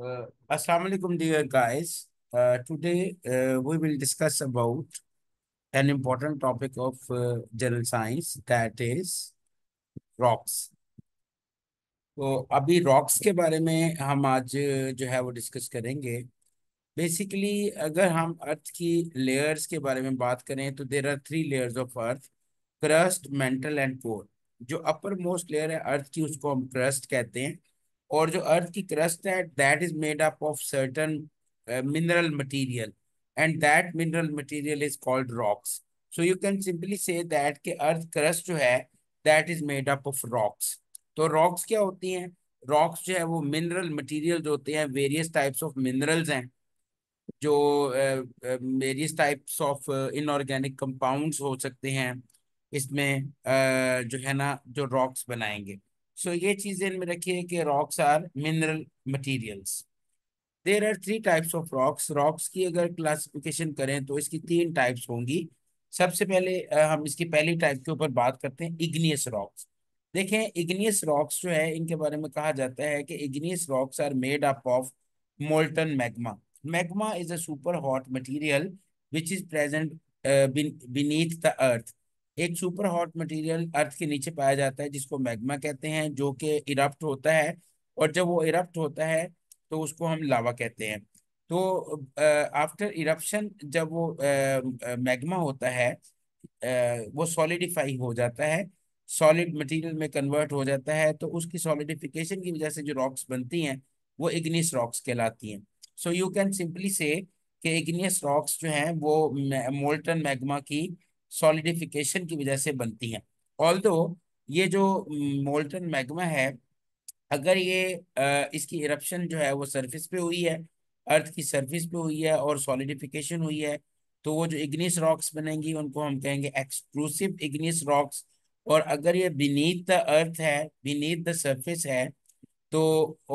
Uh, alaikum, dear guys. Uh, today uh, we will discuss about an important topic of uh, general science that is rocks. तो अभी rocks के बारे में हम आज uh, जो है वो डिस्कस करेंगे बेसिकली अगर हम अर्थ की लेयर्स के बारे में बात करें तो there are three layers of earth crust mantle and core जो अपर मोस्ट लेयर है अर्थ की उसको हम क्रस्ट कहते हैं और जो अर्थ की क्रस्ट है that is made up of certain mineral material and that mineral material is called rocks so you can simply say that के अर्थ क्रस्ट जो है that is made up of rocks तो रॉक्स क्या होती हैं rocks जो है वो मिनरल मटेरियल होते हैं वेरियस टाइप्स ऑफ मिनरल्स हैं जो various types of inorganic compounds हो सकते हैं इसमें uh, जो है ना जो रॉक्स बनाएंगे सो ये चीज में रखिए कि rocks are mineral materials there are three types of rocks rocks की अगर क्लासिफिकेशन करें तो इसकी तीन टाइप्स होंगी सबसे पहले हम इसकी पहली टाइप के ऊपर बात करते हैं इग्नियस रॉक्स देखें इग्नियस रॉक्स जो है इनके बारे में कहा जाता है कि igneous rocks are made up of molten magma magma is a super hot material which is present beneath the earth एक सुपर हॉट मटेरियल अर्थ के नीचे पाया जाता है जिसको मैग्मा कहते हैं जो कि इरप्ट होता है और जब वो इरप्ट होता है तो उसको हम लावा कहते हैं तो आफ्टर इरप्शन जब वो मैग्मा होता है uh, वो सॉलिडिफाई हो जाता है सॉलिड मटेरियल में कन्वर्ट हो जाता है तो उसकी सॉलिडिफिकेशन की वजह से जो रॉक्स बनती हैं वो इग्नियस रॉक्स कहलाती हैं सो यू कैन सिंपली से कि इग्नियस रॉक्स जो हैं वो मोल्टन मैग्मा की सॉलिडिफिकेशन की वजह से बनती है ऑल ये जो मोल्टन मैग्मा है अगर ये इसकी इरप्शन जो है वो सरफेस पे हुई है अर्थ की सरफेस पे हुई है और सॉलिडिफिकेशन हुई है तो वो जो इग्निस रॉक्स बनेंगी उनको हम कहेंगे एक्सक्लूसिव इग्निस रॉक्स और अगर ये बीनीत द अर्थ है बीनीत द सरफेस है तो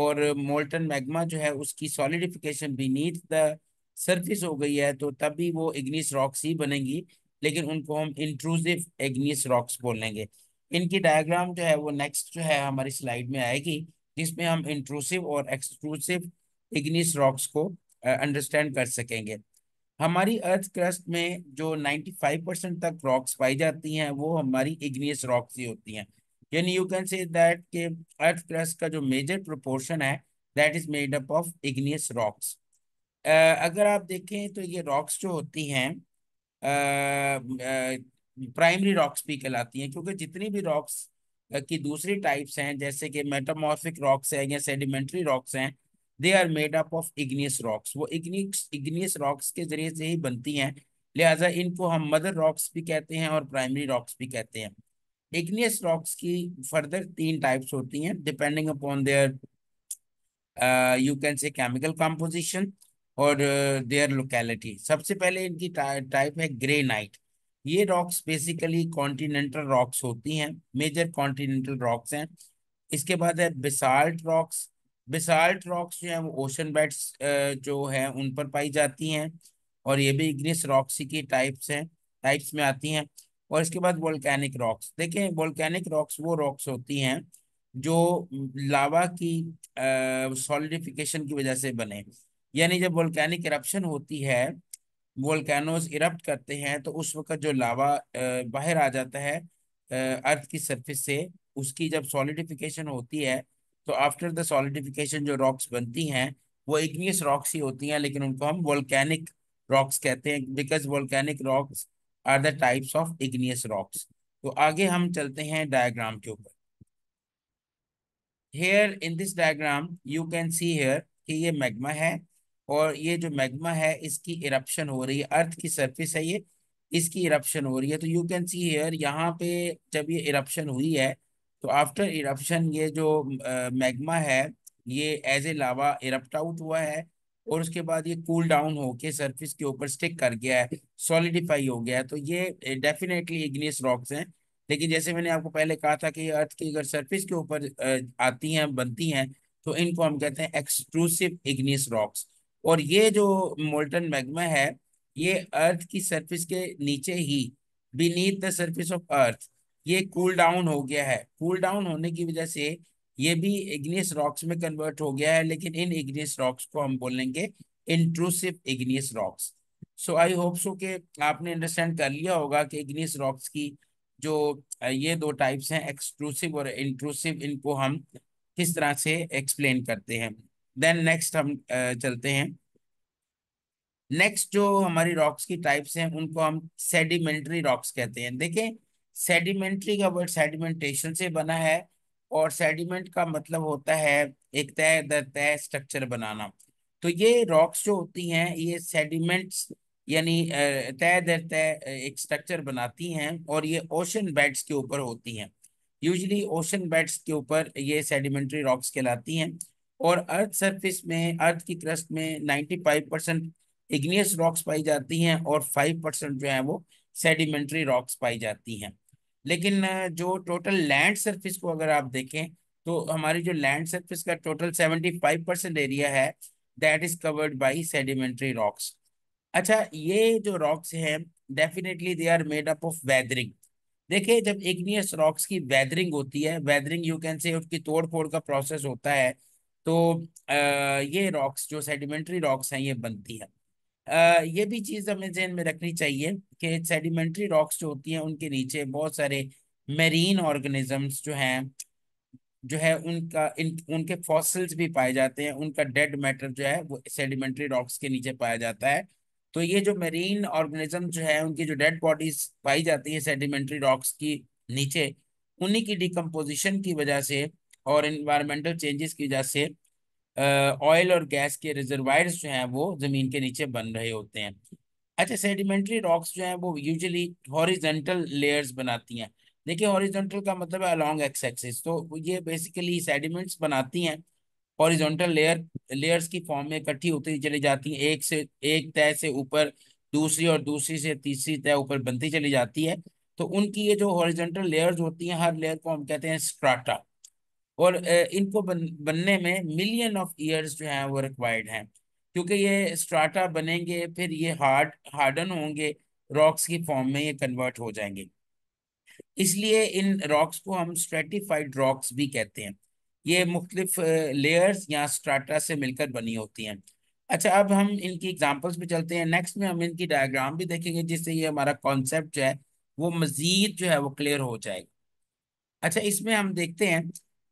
और मोल्टन मैग्मा जो है उसकी सॉलिडिफिकेशन बीनीत द सरफेस हो गई है तो तभी वो इग्निस रॉक्स ही बनेंगी लेकिन उनको हम इंट्रूसिव एग्नियस रॉक्स बोलेंगे इनकी डायग्राम जो है वो नेक्स्ट जो है हमारी स्लाइड में आएगी जिसमें हम इंट्रूसिव और एक्सक्लूसिव इग्निस रॉक्स को अंडरस्टैंड कर सकेंगे हमारी अर्थ क्रस्ट में जो 95 परसेंट तक रॉक्स पाई जाती हैं वो हमारी इग्नियस रॉक्स ही होती हैं यानी यू कैन से दैट के अर्थ क्रस्ट का जो मेजर प्रोपोर्शन है that is made up of igneous rocks अगर आप देखें तो ये रॉक्स जो होती हैं प्राइमरी रॉक्स भी कहलाती हैं क्योंकि जितनी भी रॉक्स की दूसरी टाइप्स हैं जैसे कि मेटामॉर्फिक रॉक्स हैं या सेडिमेंट्री रॉक्स हैं they are made up of igneous rocks वो इग्नियस इग्नियस रॉक्स के जरिए से ही बनती हैं लिहाजा इनको हम मदर रॉक्स भी कहते हैं और प्राइमरी रॉक्स भी कहते हैं इग्नियस रॉक्स की फर्दर तीन टाइप्स होती हैं depending upon their you can say chemical composition और देयर लोकेलिटी सबसे पहले इनकी टाइप है ग्रे नाइट ये रॉक्स बेसिकली कॉन्टिनेंटल रॉक्स होती हैं मेजर कॉन्टिनेंटल रॉक्स हैं इसके बाद है बिसाल्ट रॉक्स बिसाल्ट रॉक्स जो है वो ओशन बेड्स जो है उन पर पाई जाती हैं और ये भी इग्निस रॉक्स की टाइप्स हैं टाइप्स में आती हैं और इसके बाद वोल्केनिक रॉक्स देखें वोल्केनिक रॉक्स वो रॉक्स होती हैं जो लावा की सॉलिडिफिकेशन की वजह से बने यानी जब वोल्केनिक इरप्शन होती है वोल्केनोज इरप्ट करते हैं तो उस वक्त जो लावा बाहर आ जाता है अर्थ की सरफेस से उसकी जब सॉलिडिफिकेशन होती है तो आफ्टर द सॉलिडिफिकेशन जो रॉक्स बनती हैं वो इग्नियस रॉक्स ही होती हैं लेकिन उनको हम वोल्केनिक रॉक्स कहते हैं because volcanic rocks are the types of igneous rocks तो आगे हम चलते हैं डायग्राम के ऊपर here in this diagram you can see here कि ये मैग्मा है और ये जो मैग्मा है इसकी इरप्शन हो रही है अर्थ की सरफेस है ये इसकी इरप्शन हो रही है तो यू कैन सी हेयर यहाँ पे जब ये इरप्शन हुई है तो आफ्टर इरप्शन ये जो मैग्मा है ये as a lava erupt out हुआ है और उसके बाद ये कूल डाउन होके सरफेस के ऊपर स्टिक कर गया है सॉलिडिफाई हो गया है तो ये डेफिनेटली इग्नियस रॉक्स हैं लेकिन जैसे मैंने आपको पहले कहा था कि अर्थ की अगर सरफेस के ऊपर आती हैं बनती हैं तो इनको हम कहते हैं एक्सक्लूसिव इग्नियस रॉक्स और ये जो मोल्टन मैग्मा है ये अर्थ की सरफेस के नीचे ही beneath the surface of earth ये कूल डाउन हो गया है कूल डाउन होने की वजह से ये भी इग्नियस रॉक्स में कन्वर्ट हो गया है लेकिन इन इग्नियस रॉक्स को हम बोलेंगे intrusive igneous rocks so I hope so के आपने अंडरस्टैंड कर लिया होगा कि इग्नियस रॉक्स की जो ये दो टाइप्स हैं एक्सक्लूसिव और इंट्रूसिव इनको हम किस तरह से एक्सप्लेन करते हैं देन नेक्स्ट हम uh, चलते हैं नेक्स्ट जो हमारी रॉक्स की टाइप्स हैं उनको हम सेडिमेंट्री रॉक्स कहते हैं देखें सेडिमेंट्री का वर्ड सेडिमेंटेशन से बना है और सेडिमेंट का मतलब होता है एक तय दर तय स्ट्रक्चर बनाना तो ये रॉक्स जो होती हैं ये सेडिमेंट्स यानी uh, तय दर तय uh, एक स्ट्रक्चर बनाती हैं और ये ओशन बेड्स के ऊपर होती हैं यूजली ओशन बेड्स के ऊपर ये सेडिमेंट्री रॉक्स कहलाती हैं और अर्थ सरफेस में अर्थ की क्रस्ट में 95 परसेंट इग्नियस रॉक्स पाई जाती हैं और 5 परसेंट जो है वो सेडिमेंट्री रॉक्स पाई जाती हैं लेकिन जो टोटल लैंड सरफेस को अगर आप देखें तो हमारी जो लैंड सरफेस का टोटल 75 परसेंट एरिया है that is covered by sedimentary rocks अच्छा ये जो रॉक्स हैं definitely they are made up of weathering देखिए जब इग्नियस रॉक्स की वैदरिंग होती है वैदरिंग यू कैन से उसकी तोड़ फोड़ का प्रोसेस होता है तो आ, ये रॉक्स जो सेडिमेंट्री रॉक्स हैं ये बनती है आ, ये भी चीज़ हमें जहन में रखनी चाहिए कि सेडिमेंट्री रॉक्स जो होती हैं उनके नीचे बहुत सारे मेरीन ऑर्गेनिजम्स जो हैं जो है उनका इन उनके फॉसिल्स भी पाए जाते हैं उनका डेड मैटर जो है वो सेडिमेंट्री रॉक्स के नीचे पाया जाता है तो ये जो मेरीन ऑर्गेनिज्म जो है उनकी जो डेड बॉडीज पाई जाती है सेडिमेंट्री रॉक्स की नीचे उन्हीं की डिकम्पोजिशन की वजह से और इन्वायरमेंटल चेंजेस की वजह से ऑयल और गैस के रिजर्वायर्स जो हैं वो ज़मीन के नीचे बन रहे होते हैं अच्छा सेडिमेंट्री रॉक्स जो हैं वो यूजली हॉरिजेंटल लेयर्स बनाती हैं देखिए हॉरिजेंटल का मतलब है अलॉन्ग एक्स एक्सिस तो ये बेसिकली सेडिमेंट्स बनाती हैं हॉरिजेंटल लेयर लेयर्स की फॉर्म में इकट्ठी होती चली जाती हैं एक से एक तय से ऊपर दूसरी और दूसरी से तीसरी तय ऊपर बनती चली जाती है तो उनकी ये जो हॉरिजेंटल लेयर्स होती हैं हर लेयर को हम कहते हैं स्ट्राटा और इनको बन, बनने में मिलियन ऑफ ईयर्स जो हैं वो रिक्वायर्ड हैं क्योंकि ये स्ट्राटा बनेंगे फिर ये हार्ड हार्डन होंगे रॉक्स की फॉर्म में ये कन्वर्ट हो जाएंगे इसलिए इन रॉक्स को हम स्ट्रेटिफाइड रॉक्स भी कहते हैं ये मुख्तलिफ लेयर्स या स्ट्राटा से मिलकर बनी होती हैं अच्छा अब हम इनकी एग्जांपल्स पे चलते हैं नेक्स्ट में हम इनकी डायग्राम भी देखेंगे जिससे ये हमारा कॉन्सेप्ट जो है वो मज़ीद जो है वो क्लियर हो जाएगा अच्छा इसमें हम देखते हैं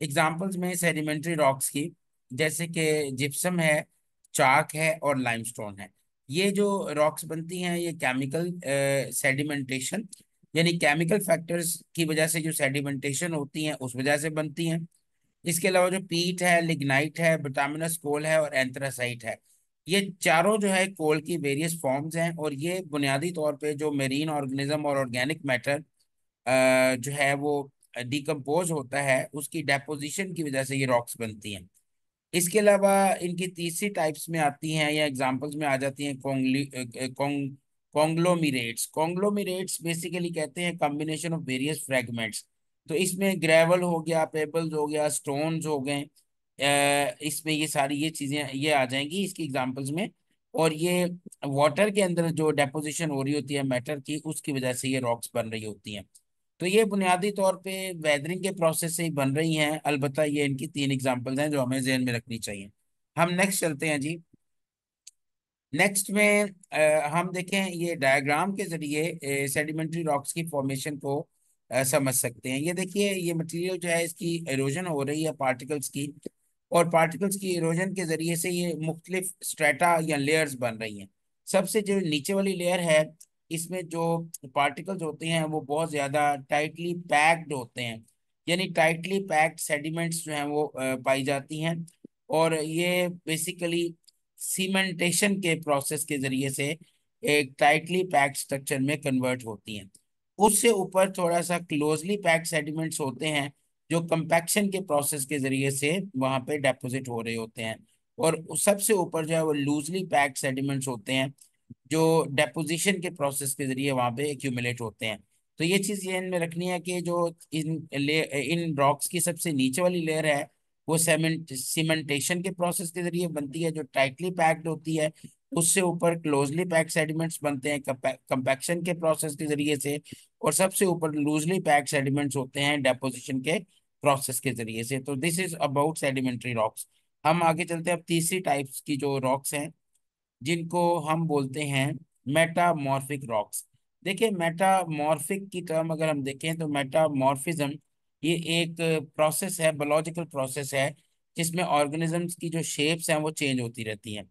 एग्जाम्पल्स में सेडिमेंट्री रॉक्स की जैसे कि जिप्सम है चाक है और लाइमस्टोन है ये जो रॉक्स बनती हैं ये केमिकल सेडिमेंटेशन यानी केमिकल फैक्टर्स की वजह से जो सेडिमेंटेशन होती हैं उस वजह से बनती हैं इसके अलावा जो पीट है लिग्नाइट है विटामिनस कोल है और एंथ्रासाइट है ये चारों जो है कोल की वेरियस फॉर्म्स हैं और ये बुनियादी तौर पे जो मेरीन ऑर्गेनिज्म और ऑर्गेनिक मैटर जो है वो डिकम्पोज होता है उसकी डेपोजिशन की वजह से ये रॉक्स बनती हैं इसके अलावा इनकी तीसरी टाइप्स में आती हैं या एग्जांपल्स में आ जाती हैं कॉन्गली कॉन्ग्लोमीरेट्स कॉन्ग्लोमीरेट्स बेसिकली कहते हैं कॉम्बिनेशन ऑफ वेरियस फ्रेगमेंट्स तो इसमें ग्रेवल हो गया पेबल्स हो गया स्टोन हो गए इसमें ये सारी ये चीज़ें ये आ जाएंगी इसकी एग्जाम्पल्स में और ये वाटर के अंदर जो डेपोजिशन हो रही होती है मैटर की उसकी वजह से ये रॉक्स बन रही होती हैं तो ये बुनियादी तौर पे वेदरिंग के प्रोसेस से ही बन रही हैं अलबत् ये इनकी तीन एग्जांपल्स हैं जो हमें जहन में रखनी चाहिए हम नेक्स्ट चलते हैं जी नेक्स्ट में आ, हम देखें ये डायग्राम के जरिए सेडिमेंट्री रॉक्स की फॉर्मेशन को आ, समझ सकते हैं ये देखिए ये मटेरियल जो है इसकी इरोजन हो रही है पार्टिकल्स की और पार्टिकल्स की इरोजन के जरिए से ये मुख्तलिफ स्ट्रेटा या लेयर्स बन रही हैं सबसे जो नीचे वाली लेयर है इसमें जो पार्टिकल्स होते हैं वो बहुत ज़्यादा टाइटली पैक्ड होते हैं यानी टाइटली पैक्ड सेडिमेंट्स जो हैं वो पाई जाती हैं और ये बेसिकली सीमेंटेशन के प्रोसेस के ज़रिए से एक टाइटली पैक्ड स्ट्रक्चर में कन्वर्ट होती हैं उससे ऊपर थोड़ा सा क्लोजली पैक्ड सेडिमेंट्स होते हैं जो कंपैक्शन के प्रोसेस के ज़रिए से वहाँ पे डेपोजिट हो रहे होते हैं और सबसे ऊपर जो है वो लूजली पैक्ड सेडिमेंट्स होते हैं जो डेपोजिशन के प्रोसेस के जरिए वहां पे एक्यूमुलेट होते हैं तो ये चीज़ ध्यान में रखनी है कि जो इन ले इन रॉक्स की सबसे नीचे वाली लेयर है वो सीमेंट सीमेंटेशन के प्रोसेस के जरिए बनती है जो टाइटली पैक्ड होती है उससे ऊपर क्लोजली पैक सेडिमेंट्स बनते हैं कंपैक्शन के प्रोसेस के जरिए से और सबसे ऊपर लूजली पैक सेडिमेंट्स होते हैं डेपोजिशन के प्रोसेस के जरिए से तो this is about sedimentary rocks हम आगे चलते हैं अब तीसरी टाइप्स की जो रॉक्स हैं जिनको हम बोलते हैं मेटामॉर्फिक रॉक्स देखिए मेटामॉर्फिक की टर्म अगर हम देखें तो मेटामॉर्फिज्म ये एक प्रोसेस है बायोलॉजिकल प्रोसेस है जिसमें ऑर्गेनिजम्स की जो शेप्स हैं वो चेंज होती रहती हैं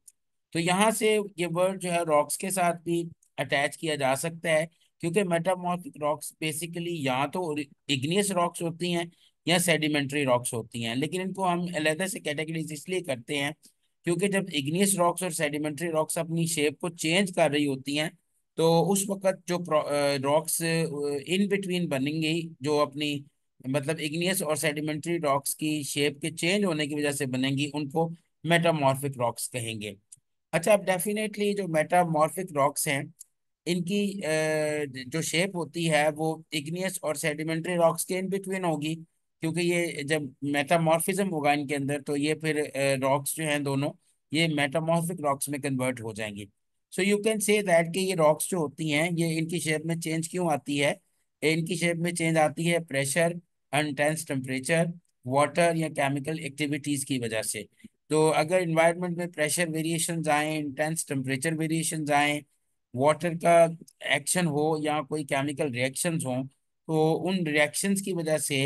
तो यहाँ से ये वर्ड जो है रॉक्स के साथ भी अटैच किया जा सकता है क्योंकि मेटामॉर्फिक रॉक्स बेसिकली या तो इग्नियस रॉक्स होती हैं या सेडिमेंट्री रॉक्स होती हैं लेकिन इनको हम अलहदा से कैटेगरीज इसलिए करते हैं क्योंकि जब इग्नियस रॉक्स और सेडिमेंट्री रॉक्स अपनी शेप को चेंज कर रही होती हैं तो उस वक्त जो रॉक्स इन बिटवीन बनेंगी जो अपनी मतलब इग्नियस और सेडिमेंट्री रॉक्स की शेप के चेंज होने की वजह से बनेंगी उनको मेटामॉर्फिक रॉक्स कहेंगे अच्छा अब डेफिनेटली जो मेटामॉर्फिक रॉक्स हैं इनकी जो शेप होती है वो इग्नियस और सेडिमेंट्री रॉक्स के इन बिटवीन होगी क्योंकि ये जब मेटामॉर्फिज्म होगा इनके अंदर तो ये फिर रॉक्स जो हैं दोनों ये मेटामॉर्फिक रॉक्स में कन्वर्ट हो जाएंगी so you can say that कि ये रॉक्स जो होती हैं ये इनकी शेप में चेंज क्यों आती है इनकी शेप में चेंज आती है प्रेशर अनटेंस टेम्परेचर वाटर या केमिकल एक्टिविटीज़ की वजह से तो अगर इन्वायरमेंट में प्रेशर वेरिएशन आए इंटेंस टेम्परेचर वेरिएशन आए वाटर का एक्शन हो या कोई केमिकल रिएक्शंस हों तो उन रिएक्शंस की वजह से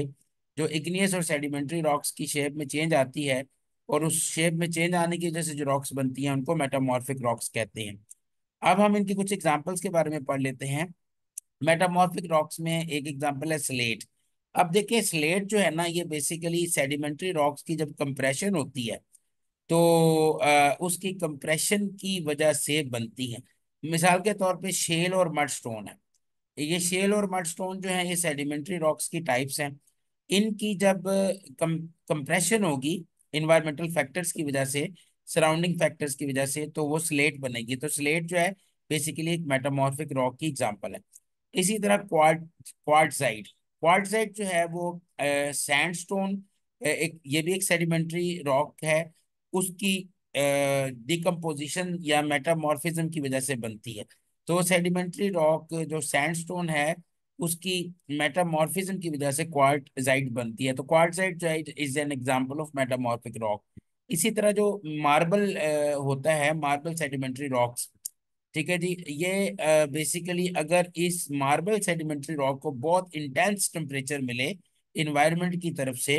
जो इग्नियस और सेडिमेंट्री रॉक्स की शेप में चेंज आती है और उस शेप में चेंज आने की वजह से जो रॉक्स बनती हैं उनको मेटामॉर्फिक रॉक्स कहते हैं अब हम इनके कुछ एग्जाम्पल्स के बारे में पढ़ लेते हैं मेटामॉर्फिक रॉक्स में एक एग्जाम्पल है स्लेट अब देखिए स्लेट जो है ना ये बेसिकली सेडिमेंट्री रॉक्स की जब कंप्रेशन होती है तो आ, उसकी कंप्रेशन की वजह से बनती है मिसाल के तौर पे शेल और मड स्टोन है ये शेल और मड स्टोन जो है ये सेडिमेंट्री रॉक्स की टाइप्स हैं इनकी जब कम कंप्रेशन होगी इन्वायरमेंटल फैक्टर्स की वजह से सराउंडिंग फैक्टर्स की वजह से तो वो स्लेट बनेगी तो स्लेट जो है बेसिकली एक मेटामॉर्फिक रॉक की एग्जांपल है इसी तरह क्वाड क्वाडसाइड क्वाडसाइड जो है वो सैंडस्टोन एक ये भी एक सेडिमेंट्री रॉक है उसकी डिकम्पोजिशन या मेटामॉर्फिज्म की वजह से बनती है तो सेडिमेंट्री रॉक जो सैंडस्टोन है उसकी मेटामॉर्फिज्म की वजह से क्वार्टजाइट बनती है तो quartzite is an example of metamorphic rock इसी तरह जो मार्बल होता है मार्बल सेडिमेंट्री रॉक्स ठीक है जी ये बेसिकली अगर इस मार्बल सेडिमेंट्री रॉक को बहुत इंटेंस टेम्परेचर मिले इन्वायरमेंट की तरफ से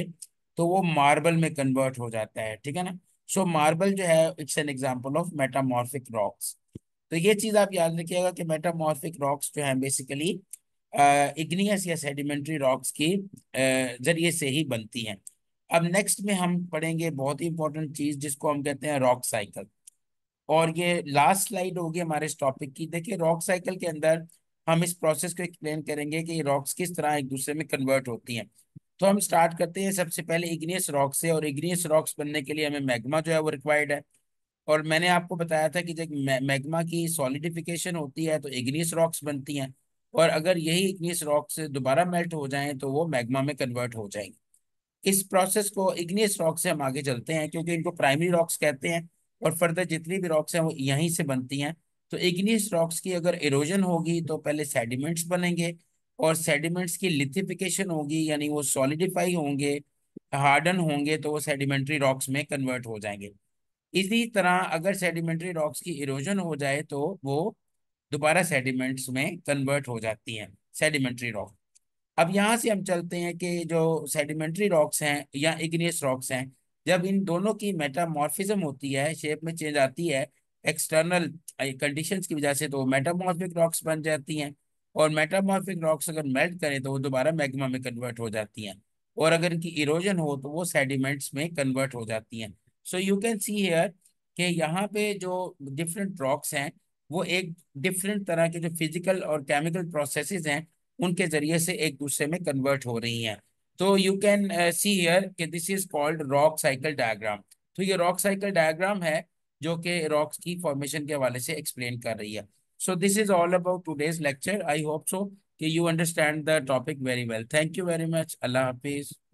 तो वो मार्बल में कन्वर्ट हो जाता है ठीक है ना सो मार्बल जो है it's an example of metamorphic rocks तो ये चीज आप याद रखिएगा कि मेटामॉर्फिक रॉक्स जो है बेसिकली इग्नियस या सेडिमेंट्री रॉक्स के जरिए से ही बनती हैं अब नेक्स्ट में हम पढ़ेंगे बहुत ही इंपॉर्टेंट चीज जिसको हम कहते हैं रॉक साइकिल और ये लास्ट स्लाइड होगी हमारे इस टॉपिक की देखिए रॉक साइकिल के अंदर हम इस प्रोसेस को एक्सप्लेन करेंगे कि रॉक्स किस तरह एक दूसरे में कन्वर्ट होती हैं तो हम स्टार्ट करते हैं सबसे पहले इग्नियस रॉक से और इग्नियस रॉक्स बनने के लिए हमें मैग्मा जो है वो रिक्वायर्ड है और मैंने आपको बताया था कि जब मैग्मा की सॉलिडिफिकेशन होती है तो इग्नियस रॉक्स बनती हैं और अगर यही इग्नियस रॉक से दोबारा मेल्ट हो जाएं तो वो मैग्मा में कन्वर्ट हो जाएंगे इस प्रोसेस को इग्नियस रॉक से हम आगे चलते हैं क्योंकि इनको प्राइमरी रॉक्स कहते हैं और फर्दर जितनी भी रॉक्स हैं वो यहीं से बनती हैं तो इग्नियस रॉक्स की अगर इरोजन होगी तो पहले सेडिमेंट्स बनेंगे और सेडिमेंट्स की लिथिफिकेशन होगी यानी वो सॉलिडिफाई होंगे हार्डन होंगे तो वो सेडिमेंट्री रॉक्स में कन्वर्ट हो जाएंगे इसी तरह अगर सेडिमेंट्री रॉक्स की इरोजन हो जाए तो वो दोबारा सेडिमेंट्स में कन्वर्ट हो जाती हैं सेडिमेंट्री रॉक अब यहाँ से हम चलते हैं कि जो सेडिमेंट्री रॉक्स हैं या इग्नियस रॉक्स हैं जब इन दोनों की मेटामॉर्फिज्म होती है शेप में चेंज आती है एक्सटर्नल कंडीशंस की वजह से तो मेटामॉर्फिक रॉक्स बन जाती हैं और मेटामॉर्फिक रॉक्स अगर मेल्ट करें तो वो दोबारा मैग्मा में कन्वर्ट हो जाती हैं और अगर इनकी इरोजन हो तो वो सेडिमेंट्स में कन्वर्ट हो जाती हैं so you can see here कि यहाँ पे जो डिफरेंट रॉक्स हैं वो एक डिफरेंट तरह के जो फिजिकल और केमिकल प्रोसेसेस हैं उनके जरिए से एक दूसरे में कन्वर्ट हो रही हैं तो यू कैन सी हियर कि this is called rock cycle diagram तो ये रॉक साइकिल डायग्राम है जो कि रॉक्स की फॉर्मेशन के हवाले से एक्सप्लेन कर रही है so this is all about today's lecture I hope so कि you understand the topic very well thank you very much अल्लाह हाफिज़